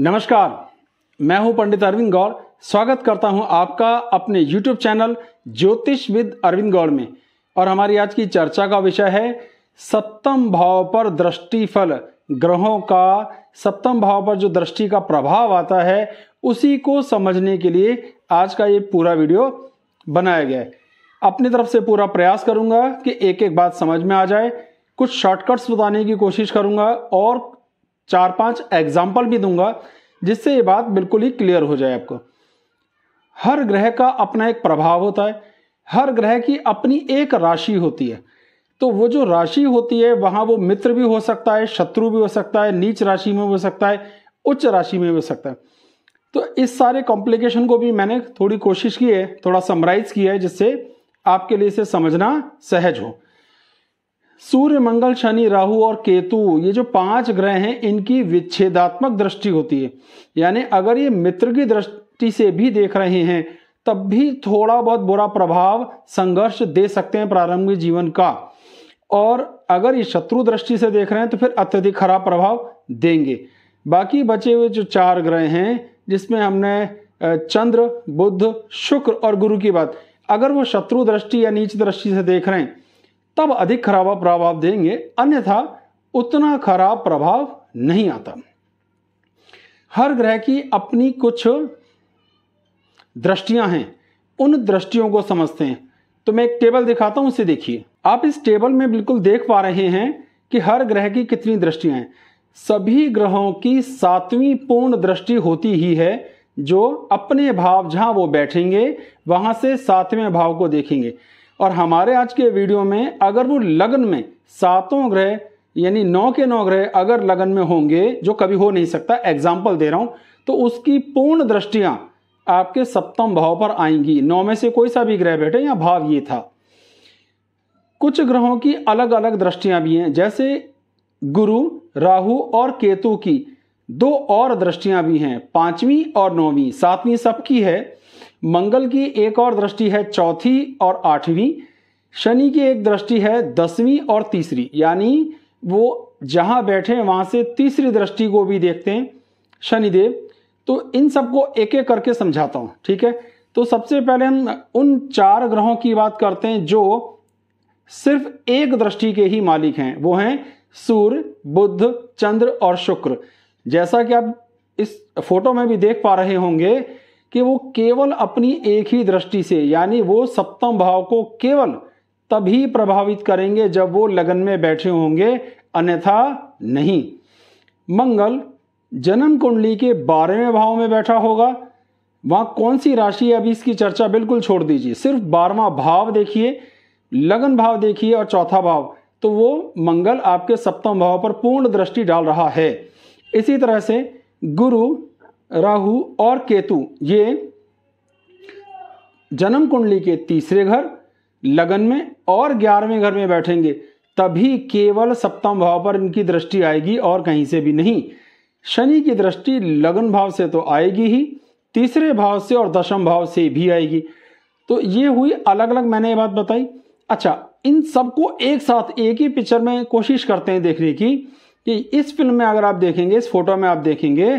नमस्कार मैं हूं पंडित अरविंद गौड़ स्वागत करता हूं आपका अपने YouTube channel Jyotish with Arvind Gaur में और हमारी आज की चर्चा का विषय है सप्तम भाव पर दृष्टि फल ग्रहों का सप्तम भाव पर जो दृष्टि का प्रभाव आता है उसी को समझने के लिए आज का ये पूरा वीडियो बनाया गया है अपनी तरफ से पूरा प्रयास करूंगा कि एक एक बात समझ में आ जाए कुछ शॉर्टकट्स बताने की कोशिश करूंगा और चार पांच एग्जाम्पल भी दूंगा जिससे ये बात बिल्कुल ही क्लियर हो जाए आपको हर ग्रह का अपना एक प्रभाव होता है हर ग्रह की अपनी एक राशि होती है तो वो जो राशि होती है वहां वो मित्र भी हो सकता है शत्रु भी हो सकता है नीच राशि में हो सकता है उच्च राशि में हो सकता है तो इस सारे कॉम्प्लिकेशन को भी मैंने थोड़ी कोशिश की है थोड़ा समराइज किया है जिससे आपके लिए इसे समझना सहज हो सूर्य मंगल शनि राहु और केतु ये जो पांच ग्रह हैं इनकी विच्छेदात्मक दृष्टि होती है यानी अगर ये मित्र की दृष्टि से भी देख रहे हैं तब भी थोड़ा बहुत बुरा प्रभाव संघर्ष दे सकते हैं प्रारंभिक जीवन का और अगर ये शत्रु दृष्टि से देख रहे हैं तो फिर अत्यधिक खराब प्रभाव देंगे बाकी बचे हुए जो चार ग्रह हैं जिसमें हमने चंद्र बुद्ध शुक्र और गुरु की बात अगर वो शत्रु दृष्टि या नीच दृष्टि से देख रहे हैं तब अधिक खराब प्रभाव देंगे अन्यथा उतना खराब प्रभाव नहीं आता हर ग्रह की अपनी कुछ दृष्टियां हैं उन दृष्टियों को समझते हैं तो मैं एक टेबल दिखाता हूं उसे देखिए आप इस टेबल में बिल्कुल देख पा रहे हैं कि हर ग्रह की कितनी दृष्टियां हैं सभी ग्रहों की सातवीं पूर्ण दृष्टि होती ही है जो अपने भाव जहां वो बैठेंगे वहां से सातवें भाव को देखेंगे और हमारे आज के वीडियो में अगर वो लग्न में सातों ग्रह यानी नौ के नौ ग्रह अगर लगन में होंगे जो कभी हो नहीं सकता एग्जाम्पल दे रहा हूं तो उसकी पूर्ण दृष्टियां आपके सप्तम भाव पर आएंगी नौ में से कोई सा भी ग्रह बैठे या भाव ये था कुछ ग्रहों की अलग अलग दृष्टियां भी हैं जैसे गुरु राहु और केतु की दो और दृष्टियां भी हैं पांचवी और नौवीं सातवीं सबकी है मंगल की एक और दृष्टि है चौथी और आठवीं शनि की एक दृष्टि है दसवीं और तीसरी यानी वो जहाँ बैठे हैं वहाँ से तीसरी दृष्टि को भी देखते हैं शनिदेव तो इन सबको एक एक करके समझाता हूँ ठीक है तो सबसे पहले हम उन चार ग्रहों की बात करते हैं जो सिर्फ एक दृष्टि के ही मालिक हैं वो हैं सूर्य बुद्ध चंद्र और शुक्र जैसा कि आप इस फोटो में भी देख पा रहे होंगे कि वो केवल अपनी एक ही दृष्टि से यानी वो सप्तम भाव को केवल तभी प्रभावित करेंगे जब वो लगन में बैठे होंगे अन्यथा नहीं मंगल जन्म कुंडली के बारहवें भाव में बैठा होगा वहां कौन सी राशि अभी इसकी चर्चा बिल्कुल छोड़ दीजिए सिर्फ बारहवा भाव देखिए लगन भाव देखिए और चौथा भाव तो वो मंगल आपके सप्तम भाव पर पूर्ण दृष्टि डाल रहा है इसी तरह से गुरु राहु और केतु ये जन्म कुंडली के तीसरे घर लगन में और ग्यारहवें घर में बैठेंगे तभी केवल सप्तम भाव पर इनकी दृष्टि आएगी और कहीं से भी नहीं शनि की दृष्टि लगन भाव से तो आएगी ही तीसरे भाव से और दशम भाव से भी आएगी तो ये हुई अलग अलग मैंने ये बात बताई अच्छा इन सबको एक साथ एक ही पिक्चर में कोशिश करते हैं देखने की कि इस फिल्म में अगर आप देखेंगे इस फोटो में आप देखेंगे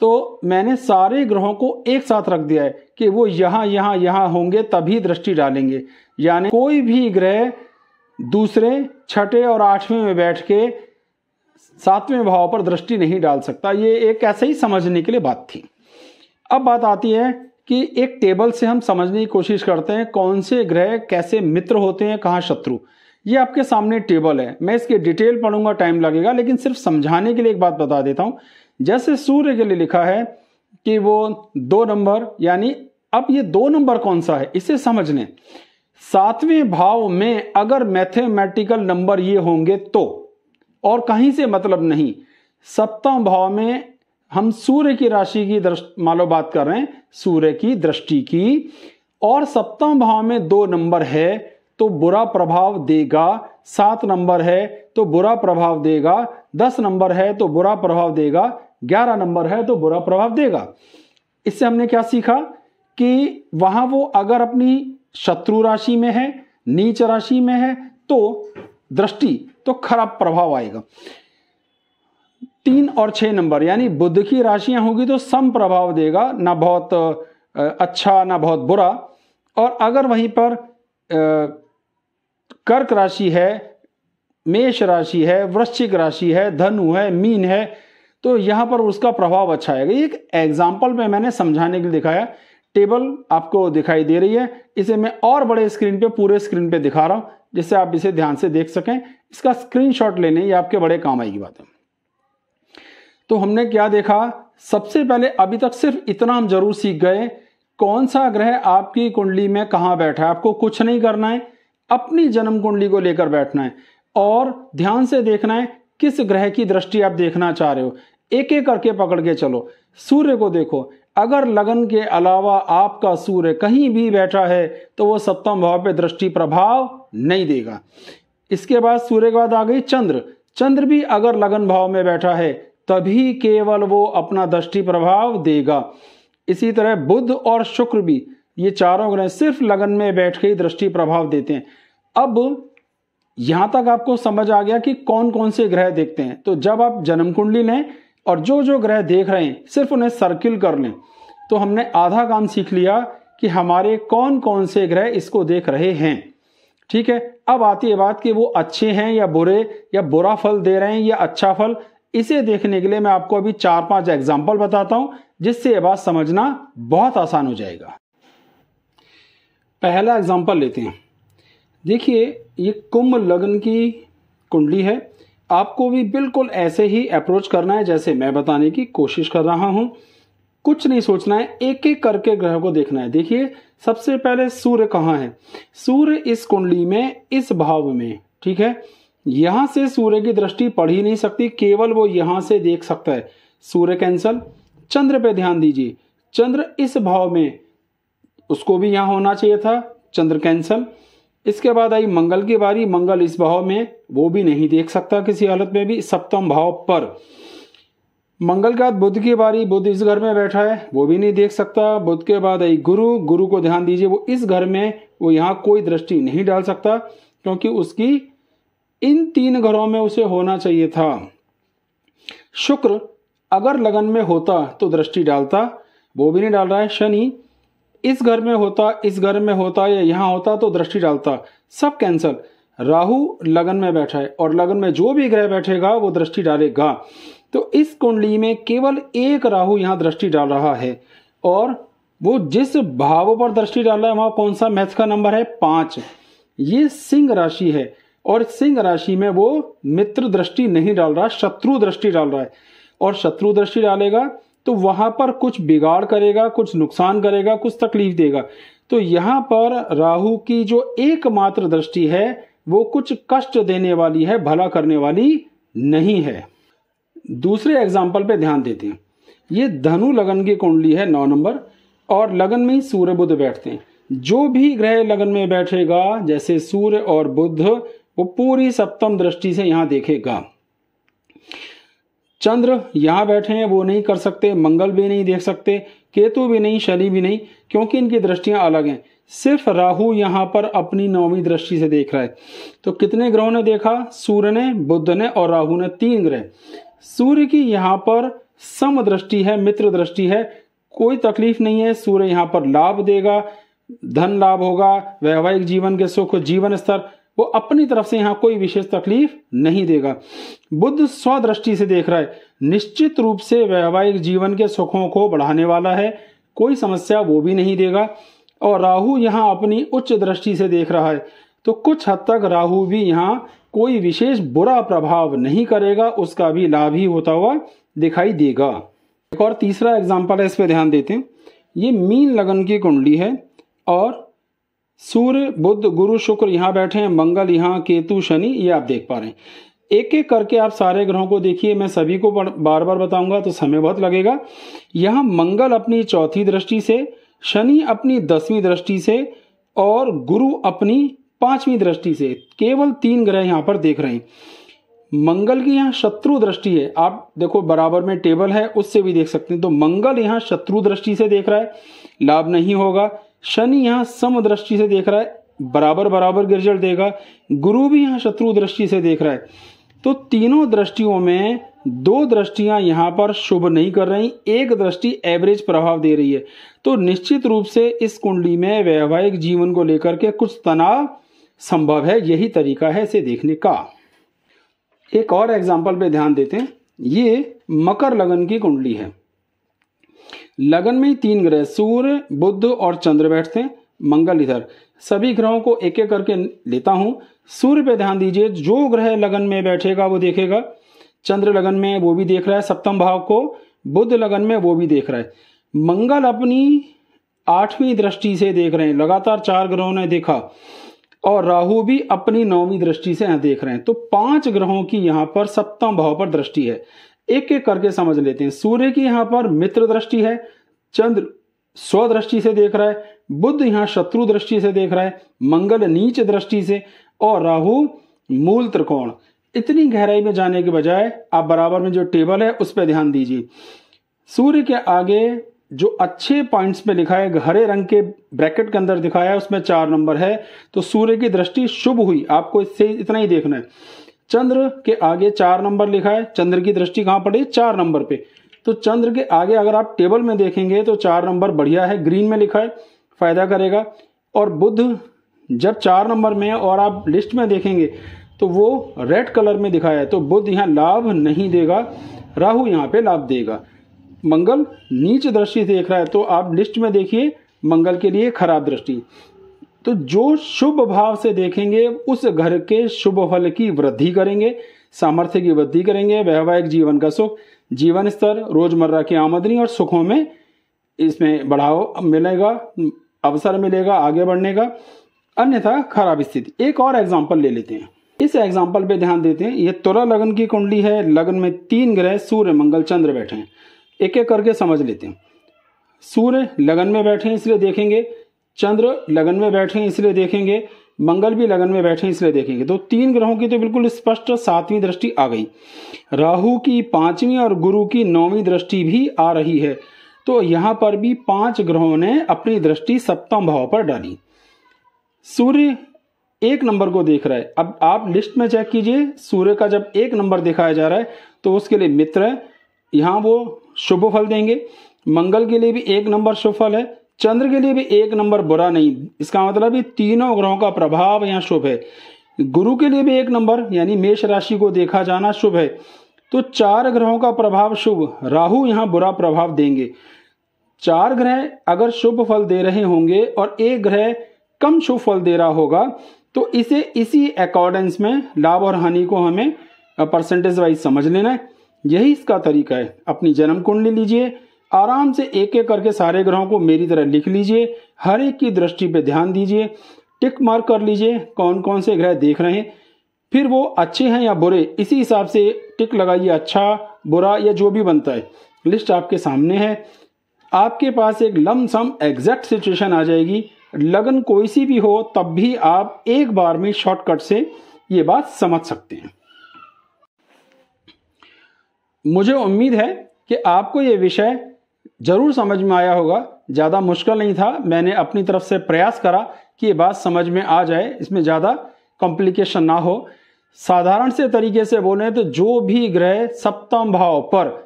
तो मैंने सारे ग्रहों को एक साथ रख दिया है कि वो यहाँ यहाँ यहाँ होंगे तभी दृष्टि डालेंगे यानी कोई भी ग्रह दूसरे छठे और आठवें में बैठ के सातवें भाव पर दृष्टि नहीं डाल सकता ये एक ऐसे ही समझने के लिए बात थी अब बात आती है कि एक टेबल से हम समझने की कोशिश करते हैं कौन से ग्रह कैसे मित्र होते हैं कहाँ शत्रु ये आपके सामने टेबल है मैं इसके डिटेल पढ़ूंगा टाइम लगेगा लेकिन सिर्फ समझाने के लिए एक बात बता देता हूँ जैसे सूर्य के लिए लिखा है कि वो दो नंबर यानी अब ये दो नंबर कौन सा है इसे समझ लें सातवें भाव में अगर मैथमेटिकल नंबर ये होंगे तो और कहीं से मतलब नहीं सप्तम भाव में हम सूर्य की राशि की दृष्टि मान लो बात कर रहे हैं सूर्य की दृष्टि की और सप्तम भाव में दो नंबर है तो बुरा प्रभाव देगा सात नंबर है तो बुरा प्रभाव देगा दस नंबर है तो बुरा प्रभाव देगा ग्यारह नंबर है तो बुरा प्रभाव देगा इससे हमने क्या सीखा कि वहां वो अगर अपनी शत्रु राशि में है नीच राशि में है तो दृष्टि तो खराब प्रभाव आएगा तीन और छह नंबर यानी बुद्ध की राशियां होगी तो सम प्रभाव देगा ना बहुत अच्छा ना बहुत बुरा और अगर वहीं पर कर्क राशि है मेष राशि है वृश्चिक राशि है धनु है मीन है तो यहां पर उसका प्रभाव अच्छा आएगा एक एग्जाम्पल में मैंने समझाने के लिए दिखाया टेबल आपको दिखाई दे रही है इसे मैं और बड़े स्क्रीन पे पूरे स्क्रीन पे दिखा रहा हूं जिससे आप इसे ध्यान से देख सकें इसका स्क्रीनशॉट लेने ये आपके बड़े काम आएगी बात है तो हमने क्या देखा सबसे पहले अभी तक सिर्फ इतना हम जरूर सीख गए कौन सा ग्रह आपकी कुंडली में कहाँ बैठा है आपको कुछ नहीं करना है अपनी जन्म कुंडली को लेकर बैठना है और ध्यान से देखना है किस ग्रह की दृष्टि आप देखना चाह रहे हो एक एक करके पकड़ के चलो सूर्य को देखो अगर लगन के अलावा आपका सूर्य कहीं भी बैठा है तो वो सप्तम भाव पे दृष्टि प्रभाव नहीं देगा इसके बाद सूर्य के बाद आ गई चंद्र चंद्र भी अगर लगन भाव में बैठा है तभी केवल वो अपना दृष्टि प्रभाव देगा इसी तरह बुध और शुक्र भी ये चारों ग्रह सिर्फ लगन में बैठ के ही दृष्टि प्रभाव देते हैं अब यहां तक आपको समझ आ गया कि कौन कौन से ग्रह देखते हैं तो जब आप जन्म कुंडली लें और जो जो ग्रह देख रहे हैं सिर्फ उन्हें सर्किल कर लें तो हमने आधा काम सीख लिया कि हमारे कौन कौन से ग्रह इसको देख रहे हैं ठीक है अब आती है बात कि वो अच्छे हैं या बुरे या बुरा फल दे रहे हैं या अच्छा फल इसे देखने के लिए मैं आपको अभी चार पांच एग्जाम्पल बताता हूं जिससे ये बात समझना बहुत आसान हो जाएगा पहला एग्जाम्पल लेते हैं देखिए ये कुंभ लग्न की कुंडली है आपको भी बिल्कुल ऐसे ही अप्रोच करना है जैसे मैं बताने की कोशिश कर रहा हूं कुछ नहीं सोचना है एक एक करके ग्रह को देखना है देखिए सबसे पहले सूर्य कहाँ है सूर्य इस कुंडली में इस भाव में ठीक है यहां से सूर्य की दृष्टि पढ़ ही नहीं सकती केवल वो यहां से देख सकता है सूर्य कैंसल चंद्र पे ध्यान दीजिए चंद्र इस भाव में उसको भी यहां होना चाहिए था चंद्र कैंसल इसके बाद आई मंगल की बारी मंगल इस भाव में वो भी नहीं देख सकता किसी हालत में भी सप्तम भाव पर मंगल के बाद बुद्ध की बारी बुद्ध इस घर में बैठा है वो भी नहीं देख सकता बुद्ध के बाद आई गुरु गुरु को ध्यान दीजिए वो इस घर में वो यहाँ कोई दृष्टि नहीं डाल सकता क्योंकि उसकी इन तीन घरों में उसे होना चाहिए था शुक्र अगर लगन में होता तो दृष्टि डालता वो भी नहीं डाल रहा है शनि इस घर में होता इस घर में होता या यहाँ होता तो दृष्टि डालता सब कैंसल राहु लगन में बैठा है और लगन में जो भी ग्रह बैठेगा वो दृष्टि डालेगा तो इस कुंडली में केवल एक राहु यहाँ दृष्टि डाल रहा है और वो जिस भाव पर दृष्टि डाल रहा है वहाँ कौन सा मैथ का नंबर है पाँच ये सिंह राशि है और सिंह राशि में वो मित्र दृष्टि नहीं डाल रहा शत्रु दृष्टि डाल रहा है और शत्रु दृष्टि डालेगा तो वहां पर कुछ बिगाड़ करेगा कुछ नुकसान करेगा कुछ तकलीफ देगा तो यहाँ पर राहु की जो एकमात्र दृष्टि है वो कुछ कष्ट देने वाली है भला करने वाली नहीं है दूसरे एग्जाम्पल पे ध्यान देते हैं ये धनु लगन की कुंडली है नौ नंबर और लगन में ही सूर्य बुद्ध बैठते हैं जो भी ग्रह लगन में बैठेगा जैसे सूर्य और बुद्ध वो पूरी सप्तम दृष्टि से यहाँ देखेगा चंद्र यहाँ बैठे हैं वो नहीं कर सकते मंगल भी नहीं देख सकते केतु भी नहीं शनि भी नहीं क्योंकि इनकी दृष्टियां अलग हैं सिर्फ राहु यहाँ पर अपनी नौवीं दृष्टि से देख रहा है तो कितने ग्रहों ने देखा सूर्य ने बुद्ध ने और राहु ने तीन ग्रह सूर्य की यहाँ पर सम दृष्टि है मित्र दृष्टि है कोई तकलीफ नहीं है सूर्य यहाँ पर लाभ देगा धन लाभ होगा वैवाहिक जीवन के सुख जीवन स्तर वो अपनी तरफ से यहाँ कोई विशेष तकलीफ नहीं देगा बुद्ध स्वदृष्टि से देख रहा है निश्चित रूप से वैवाहिक जीवन के सुखों को बढ़ाने वाला है कोई समस्या वो भी नहीं देगा और राहु यहाँ अपनी उच्च दृष्टि से देख रहा है तो कुछ हद तक राहु भी यहाँ कोई विशेष बुरा प्रभाव नहीं करेगा उसका भी लाभ ही होता हुआ दिखाई देगा एक और तीसरा एग्जाम्पल है इस पर ध्यान देते हैं ये मीन लगन की कुंडली है और सूर्य बुद्ध गुरु शुक्र यहाँ बैठे हैं मंगल यहाँ केतु शनि ये आप देख पा रहे हैं एक एक करके आप सारे ग्रहों को देखिए मैं सभी को बार बार बताऊंगा तो समय बहुत लगेगा यहाँ मंगल अपनी चौथी दृष्टि से शनि अपनी दसवीं दृष्टि से और गुरु अपनी पांचवी दृष्टि से केवल तीन ग्रह यहाँ पर देख रहे हैं मंगल की यहाँ शत्रु दृष्टि है आप देखो बराबर में टेबल है उससे भी देख सकते हैं तो मंगल यहाँ शत्रु दृष्टि से देख रहा है लाभ नहीं होगा शनि यहाँ सम दृष्टि से देख रहा है बराबर बराबर के रिजल्ट देगा गुरु भी यहाँ शत्रु दृष्टि से देख रहा है तो तीनों दृष्टियों में दो दृष्टियां यहाँ पर शुभ नहीं कर रही एक दृष्टि एवरेज प्रभाव दे रही है तो निश्चित रूप से इस कुंडली में वैवाहिक जीवन को लेकर के कुछ तनाव संभव है यही तरीका है इसे देखने का एक और एग्जाम्पल पे ध्यान देते हैं ये मकर लगन की कुंडली है लगन में ही तीन ग्रह सूर्य बुद्ध और चंद्र बैठते हैं मंगल इधर सभी ग्रहों को एक एक करके लेता हूं सूर्य पे ध्यान दीजिए जो ग्रह लगन में बैठेगा वो देखेगा चंद्र लगन में वो भी देख रहा है सप्तम भाव को बुद्ध लगन में वो भी देख रहा है मंगल अपनी आठवीं दृष्टि से देख रहे हैं लगातार चार ग्रहों ने देखा और राहु भी अपनी नौवीं दृष्टि से यहां देख रहे हैं तो पांच ग्रहों की यहां पर सप्तम भाव पर दृष्टि है एक एक करके समझ लेते हैं सूर्य की यहां पर मित्र दृष्टि है चंद्र स्व दृष्टि से देख रहा है बुद्ध यहां शत्रु दृष्टि से देख रहा है मंगल नीच दृष्टि से और राहु मूल त्रिकोण इतनी गहराई में जाने के बजाय आप बराबर में जो टेबल है उस पर ध्यान दीजिए सूर्य के आगे जो अच्छे पॉइंट्स पे लिखा है हरे रंग के ब्रैकेट के अंदर दिखाया है उसमें चार नंबर है तो सूर्य की दृष्टि शुभ हुई आपको इससे इतना ही देखना है चंद्र के आगे चार नंबर लिखा है चंद्र की दृष्टि कहाँ पड़ी चार नंबर पे तो चंद्र के आगे अगर आप टेबल में देखेंगे तो चार नंबर बढ़िया है ग्रीन में लिखा है फायदा करेगा और बुध जब चार नंबर में और आप लिस्ट में देखेंगे तो वो रेड कलर में दिखाया है तो बुध यहाँ लाभ नहीं देगा राहु यहाँ पे लाभ देगा मंगल नीच दृष्टि देख रहा है तो आप लिस्ट में देखिए मंगल के लिए खराब दृष्टि तो जो शुभ भाव से देखेंगे उस घर के शुभ फल की वृद्धि करेंगे सामर्थ्य की वृद्धि करेंगे वैवाहिक जीवन का सुख जीवन स्तर रोजमर्रा की आमदनी और सुखों में इसमें बढ़ाव मिलेगा अवसर मिलेगा आगे बढ़ने का अन्यथा खराब स्थिति एक और एग्जाम्पल ले लेते हैं इस एग्जाम्पल पे ध्यान देते हैं ये तुरा लगन की कुंडली है लगन में तीन ग्रह सूर्य मंगल चंद्र बैठे हैं एक एक करके समझ लेते हैं सूर्य लगन में बैठे हैं इसलिए देखेंगे चंद्र लगन में बैठे हैं इसलिए देखेंगे मंगल भी लगन में बैठे हैं इसलिए देखेंगे तो तीन ग्रहों की तो बिल्कुल स्पष्ट सातवीं दृष्टि आ गई राहु की पांचवी और गुरु की नौवीं दृष्टि भी आ रही है तो यहां पर भी पांच ग्रहों ने अपनी दृष्टि सप्तम भाव पर डाली सूर्य एक नंबर को देख रहा है अब आप लिस्ट में चेक कीजिए सूर्य का जब एक नंबर दिखाया जा रहा है तो उसके लिए मित्र है वो शुभ फल देंगे मंगल के लिए भी एक नंबर शुभ फल है चंद्र के लिए भी एक नंबर बुरा नहीं इसका मतलब ये तीनों ग्रहों का प्रभाव यहाँ शुभ है गुरु के लिए भी एक नंबर यानी मेष राशि को देखा जाना शुभ है तो चार ग्रहों का प्रभाव शुभ राहु यहाँ बुरा प्रभाव देंगे चार ग्रह अगर शुभ फल दे रहे होंगे और एक ग्रह कम शुभ फल दे रहा होगा तो इसे इसी अकॉर्डेंस में लाभ और हानि को हमें परसेंटेज वाइज समझ लेना है यही इसका तरीका है अपनी जन्म कुंडली लीजिए आराम से एक एक करके सारे ग्रहों को मेरी तरह लिख लीजिए हर एक की दृष्टि पे ध्यान दीजिए टिक मार्क कर लीजिए कौन कौन से ग्रह देख रहे हैं फिर वो अच्छे हैं या बुरे इसी हिसाब से टिक लगाइए अच्छा बुरा या जो भी बनता है लिस्ट आपके सामने है आपके पास एक लम सम एग्जैक्ट सिचुएशन आ जाएगी लगन कोई सी भी हो तब भी आप एक बार में शॉर्टकट से ये बात समझ सकते हैं मुझे उम्मीद है कि आपको ये विषय जरूर समझ में आया होगा ज़्यादा मुश्किल नहीं था मैंने अपनी तरफ से प्रयास करा कि ये बात समझ में आ जाए इसमें ज़्यादा कॉम्प्लिकेशन ना हो साधारण से तरीके से बोले तो जो भी ग्रह सप्तम भाव पर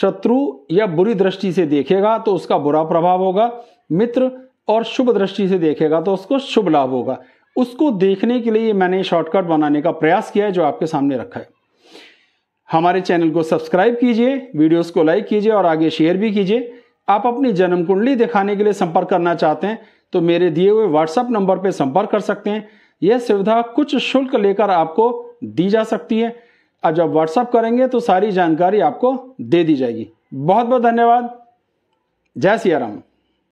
शत्रु या बुरी दृष्टि से देखेगा तो उसका बुरा प्रभाव होगा मित्र और शुभ दृष्टि से देखेगा तो उसको शुभ लाभ होगा उसको देखने के लिए मैंने शॉर्टकट बनाने का प्रयास किया है जो आपके सामने रखा है हमारे चैनल को सब्सक्राइब कीजिए वीडियोस को लाइक कीजिए और आगे शेयर भी कीजिए आप अपनी जन्म कुंडली दिखाने के लिए संपर्क करना चाहते हैं तो मेरे दिए हुए व्हाट्सएप नंबर पर संपर्क कर सकते हैं यह सुविधा कुछ शुल्क लेकर आपको दी जा सकती है अब जब व्हाट्सएप करेंगे तो सारी जानकारी आपको दे दी जाएगी बहुत बहुत धन्यवाद जय सिया राम